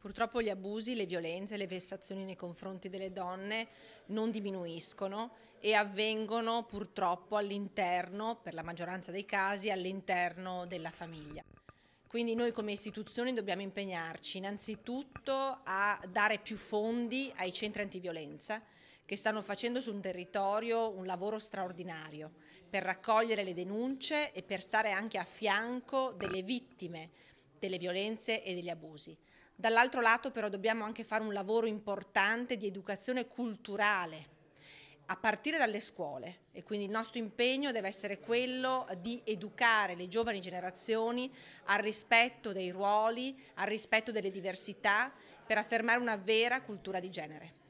Purtroppo gli abusi, le violenze, le vessazioni nei confronti delle donne non diminuiscono e avvengono purtroppo all'interno, per la maggioranza dei casi, all'interno della famiglia. Quindi noi come istituzioni dobbiamo impegnarci innanzitutto a dare più fondi ai centri antiviolenza che stanno facendo su un territorio un lavoro straordinario per raccogliere le denunce e per stare anche a fianco delle vittime delle violenze e degli abusi. Dall'altro lato però dobbiamo anche fare un lavoro importante di educazione culturale a partire dalle scuole e quindi il nostro impegno deve essere quello di educare le giovani generazioni al rispetto dei ruoli, al rispetto delle diversità per affermare una vera cultura di genere.